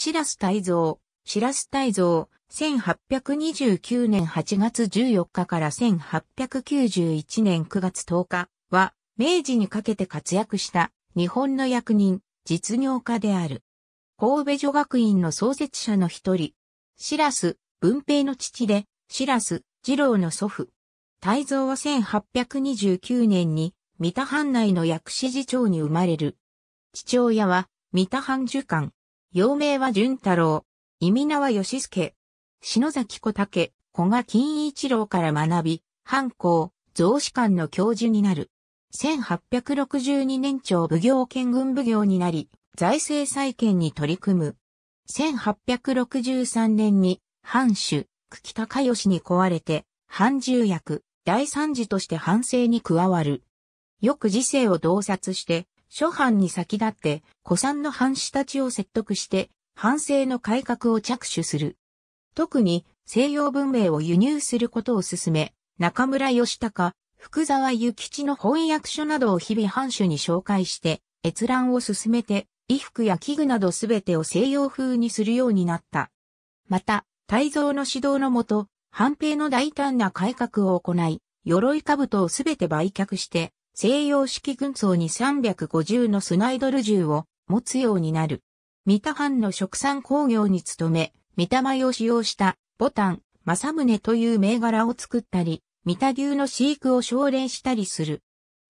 シラス大蔵、ラス大蔵、1829年8月14日から1891年9月10日は、明治にかけて活躍した日本の役人、実業家である。神戸女学院の創設者の一人、シラス、文平の父で、シラス、二郎の祖父。大蔵は1829年に、三田藩内の薬師寺町に生まれる。父親は、三田藩樹官、幼名は淳太郎。意味名は吉助。篠崎小竹、古賀金一郎から学び、藩校、増士官の教授になる。1862年朝奉行兼軍奉行になり、財政再建に取り組む。1863年に、藩主、久喜隆義に壊れて、藩重役、第三次として藩政に加わる。よく時世を洞察して、諸藩に先立って、古参の藩士たちを説得して、藩政の改革を着手する。特に西洋文明を輸入することを進め、中村義隆、福沢諭吉の翻訳書などを日々藩主に紹介して、閲覧を進めて、衣服や器具などすべてを西洋風にするようになった。また、大蔵の指導のもと、藩兵の大胆な改革を行い、鎧兜をすべて売却して、西洋式軍装に350のスナイドル銃を持つようになる。三田藩の殖産工業に勤め、三田米を使用したボタン、正宗という銘柄を作ったり、三田牛の飼育を奨励したりする。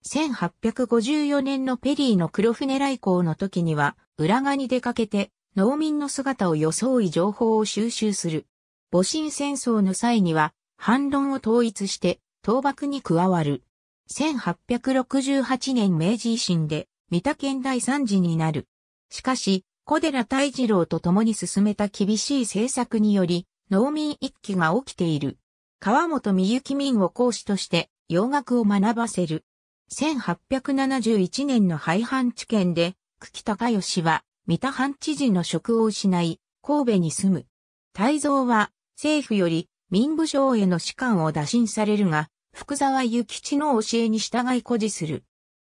1854年のペリーの黒船来航の時には、裏側に出かけて、農民の姿を装い情報を収集する。戊辰戦争の際には、反論を統一して、倒幕に加わる。1868年明治維新で、三田県第三次になる。しかし、小寺大二郎と共に進めた厳しい政策により、農民一揆が起きている。川本美幸民を講師として洋楽を学ばせる。1871年の廃藩置県で、久喜隆義は三田藩知事の職を失い、神戸に住む。大造は政府より民部省への士官を打診されるが、福沢諭吉の教えに従い誇示する。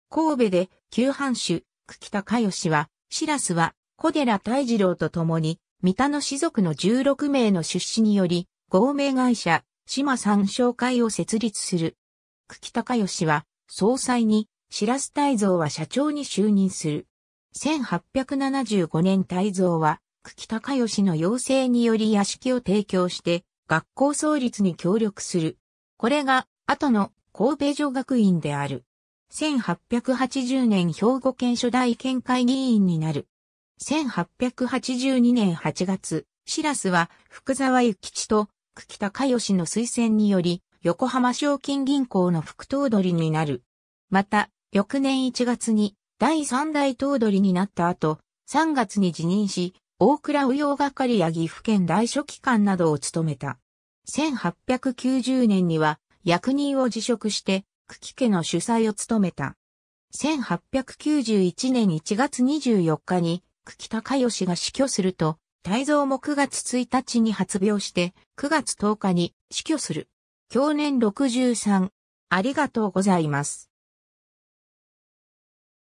神戸で旧藩主、久喜高義は、シラスは小寺大二郎と共に、三田の士族の16名の出資により、合名会社、島参商会を設立する。久喜高義は、総裁に、シラス大蔵は社長に就任する。1875年大蔵は、久喜高義の要請により屋敷を提供して、学校創立に協力する。これが後の神戸女学院である。1880年兵庫県初代県会議員になる。1882年8月、シラスは福沢諭吉と久喜隆義の推薦により、横浜賞金銀行の副頭取になる。また、翌年1月に第3代頭取になった後、3月に辞任し、大倉右洋係や岐阜県大書記官などを務めた。1890年には役人を辞職して、久喜家の主催を務めた。1891年1月24日に、久喜高義が死去すると、大蔵も9月1日に発病して、9月10日に死去する。去年63、ありがとうございます。